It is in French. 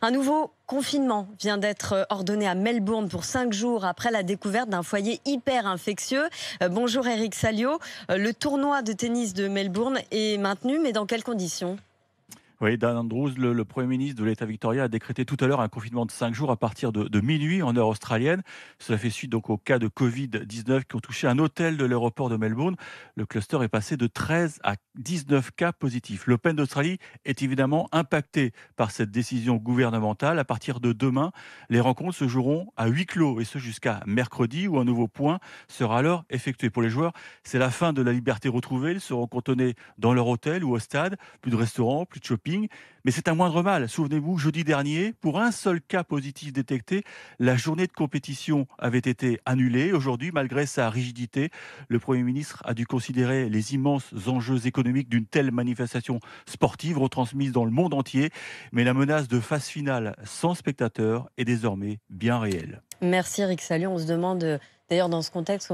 Un nouveau confinement vient d'être ordonné à Melbourne pour cinq jours après la découverte d'un foyer hyper infectieux. Euh, bonjour Eric Salio. Euh, le tournoi de tennis de Melbourne est maintenu, mais dans quelles conditions oui, Dan Andrews, le, Premier ministre de l'État Victoria, a décrété tout à l'heure un confinement de 5 jours à partir de, minuit en heure australienne. Cela fait suite donc au cas de Covid-19 qui ont touché un hôtel de l'aéroport de Melbourne. Le cluster est passé de 13 à 19 cas positifs. L'Open d'Australie est évidemment impacté par cette décision gouvernementale. À partir de demain, les rencontres se joueront à huis clos et ce jusqu'à mercredi où un nouveau point sera alors effectué. Pour les joueurs, c'est la fin de la liberté retrouvée. Ils seront cantonnés dans leur hôtel ou au stade. Plus de restaurants, plus de shopping mais c'est un moindre mal. Souvenez-vous, jeudi dernier, pour un seul cas positif détecté, la journée de compétition avait été annulée. Aujourd'hui, malgré sa rigidité, le Premier ministre a dû considérer les immenses enjeux économiques d'une telle manifestation sportive retransmise dans le monde entier. Mais la menace de phase finale sans spectateurs est désormais bien réelle. Merci Eric Salut. On se demande euh, d'ailleurs dans ce contexte